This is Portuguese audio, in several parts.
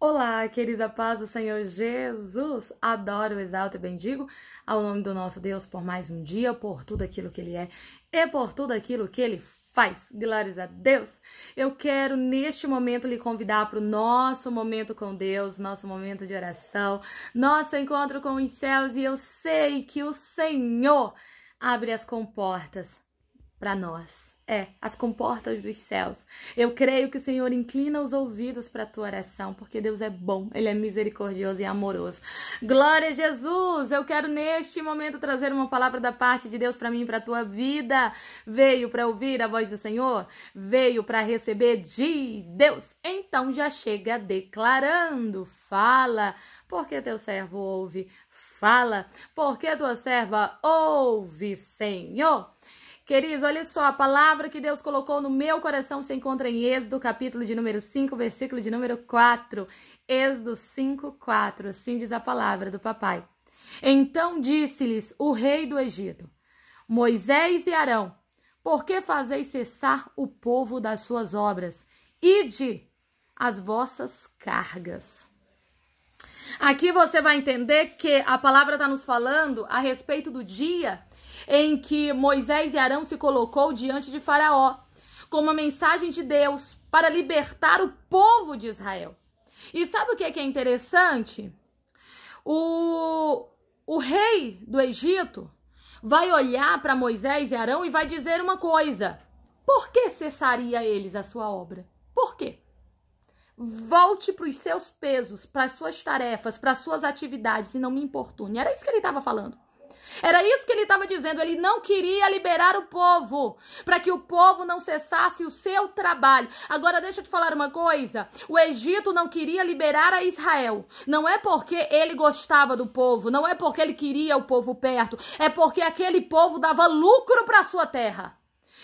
Olá, querida paz do Senhor Jesus. Adoro, exalto e bendigo ao nome do nosso Deus por mais um dia, por tudo aquilo que Ele é e por tudo aquilo que Ele faz. Glórias a Deus. Eu quero neste momento lhe convidar para o nosso momento com Deus, nosso momento de oração, nosso encontro com os céus. E eu sei que o Senhor abre as comportas para nós. É, as comportas dos céus. Eu creio que o Senhor inclina os ouvidos para a tua oração, porque Deus é bom, Ele é misericordioso e amoroso. Glória a Jesus! Eu quero neste momento trazer uma palavra da parte de Deus para mim, para a tua vida. Veio para ouvir a voz do Senhor? Veio para receber de Deus? Então já chega declarando, fala, porque teu servo ouve, fala, porque tua serva ouve, Senhor. Queridos, olha só, a palavra que Deus colocou no meu coração se encontra em Êxodo, capítulo de número 5, versículo de número 4. Êxodo 5, 4. Assim diz a palavra do papai. Então disse-lhes o rei do Egito: Moisés e Arão, por que fazeis cessar o povo das suas obras? Ide as vossas cargas. Aqui você vai entender que a palavra está nos falando a respeito do dia em que Moisés e Arão se colocou diante de Faraó com uma mensagem de Deus para libertar o povo de Israel. E sabe o que é, é interessante? O, o rei do Egito vai olhar para Moisés e Arão e vai dizer uma coisa: por que cessaria eles a sua obra? Por quê? Volte para os seus pesos, para as suas tarefas, para as suas atividades e não me importune. Era isso que ele estava falando. Era isso que ele estava dizendo. Ele não queria liberar o povo, para que o povo não cessasse o seu trabalho. Agora, deixa eu te falar uma coisa: o Egito não queria liberar a Israel. Não é porque ele gostava do povo, não é porque ele queria o povo perto, é porque aquele povo dava lucro para sua terra.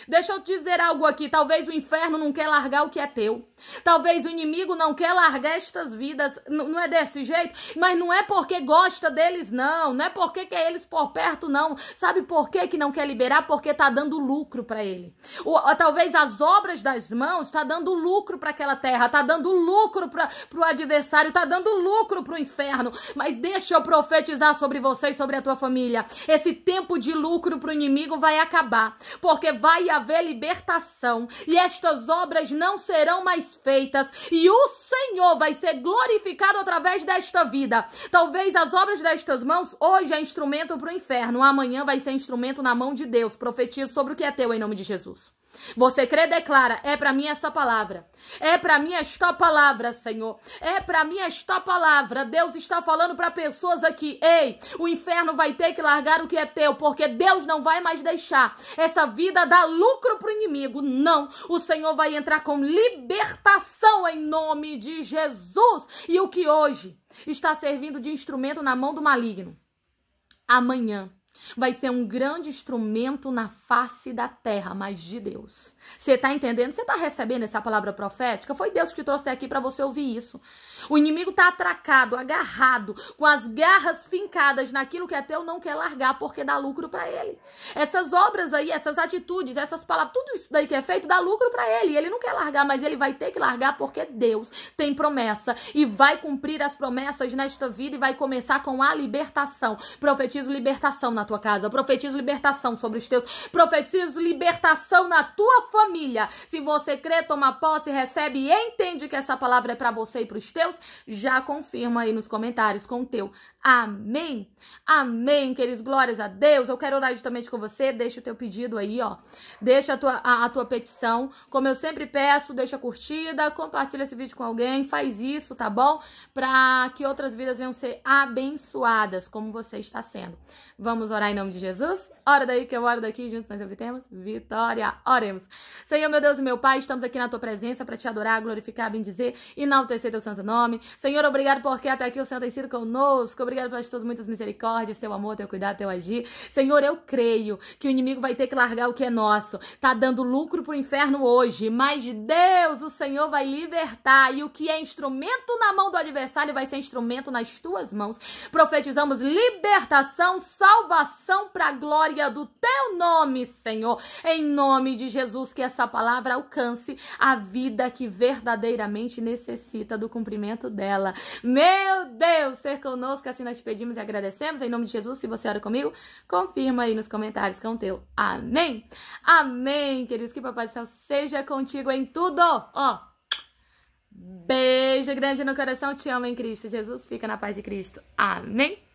Deixa eu te dizer algo aqui. Talvez o inferno não quer largar o que é teu. Talvez o inimigo não quer largar estas vidas. N não é desse jeito? Mas não é porque gosta deles, não. Não é porque quer eles por perto, não. Sabe por que, que não quer liberar? Porque tá dando lucro para ele. Ou, ou, talvez as obras das mãos tá dando lucro para aquela terra. Tá dando lucro para pro adversário. Tá dando lucro pro inferno. Mas deixa eu profetizar sobre você e sobre a tua família. Esse tempo de lucro pro inimigo vai acabar. Porque vai haver libertação, e estas obras não serão mais feitas, e o Senhor vai ser glorificado através desta vida. Talvez as obras destas mãos hoje é instrumento para o inferno, amanhã vai ser instrumento na mão de Deus. Profetiza sobre o que é teu em nome de Jesus. Você crê, declara: é para mim essa palavra. É para mim esta palavra, Senhor. É para mim esta palavra. Deus está falando para pessoas aqui: ei, o inferno vai ter que largar o que é teu, porque Deus não vai mais deixar essa vida dar lucro para o inimigo. Não. O Senhor vai entrar com libertação em nome de Jesus. E o que hoje está servindo de instrumento na mão do maligno, amanhã Vai ser um grande instrumento na face da terra, mas de Deus. Você tá entendendo? Você tá recebendo essa palavra profética? Foi Deus que te trouxe até aqui para você ouvir isso. O inimigo tá atracado, agarrado, com as garras fincadas naquilo que é teu, não quer largar porque dá lucro para ele. Essas obras aí, essas atitudes, essas palavras, tudo isso daí que é feito dá lucro para ele. Ele não quer largar, mas ele vai ter que largar porque Deus tem promessa e vai cumprir as promessas nesta vida e vai começar com a libertação. Profetizo libertação na na tua casa. Eu profetizo libertação sobre os teus. Profetizo libertação na tua família. Se você crê, toma posse, recebe e entende que essa palavra é para você e para os teus, já confirma aí nos comentários com o teu Amém? Amém, queridos, glórias a Deus. Eu quero orar justamente com você. Deixa o teu pedido aí, ó. Deixa a tua, a, a tua petição. Como eu sempre peço, deixa a curtida, compartilha esse vídeo com alguém, faz isso, tá bom? Para que outras vidas venham ser abençoadas, como você está sendo. Vamos orar em nome de Jesus? Ora daí que eu oro daqui, juntos nós obtemos vitória. Oremos. Senhor, meu Deus e meu Pai, estamos aqui na tua presença para te adorar, glorificar, bendizer, enaltecer teu santo nome. Senhor, obrigado porque até aqui o Senhor tem sido conosco obrigado pelas tuas muitas misericórdias, teu amor, teu cuidado, teu agir. Senhor, eu creio que o inimigo vai ter que largar o que é nosso. Tá dando lucro pro inferno hoje, mas Deus, o Senhor vai libertar e o que é instrumento na mão do adversário vai ser instrumento nas tuas mãos. Profetizamos libertação, salvação para a glória do teu nome, Senhor. Em nome de Jesus que essa palavra alcance a vida que verdadeiramente necessita do cumprimento dela. Meu Deus, ser conosco assim assim nós te pedimos e agradecemos. Em nome de Jesus, se você ora comigo, confirma aí nos comentários com o teu amém. Amém, queridos. Que Papai do Céu seja contigo em tudo. Ó, beijo grande no coração. Te amo em Cristo Jesus. Fica na paz de Cristo. Amém.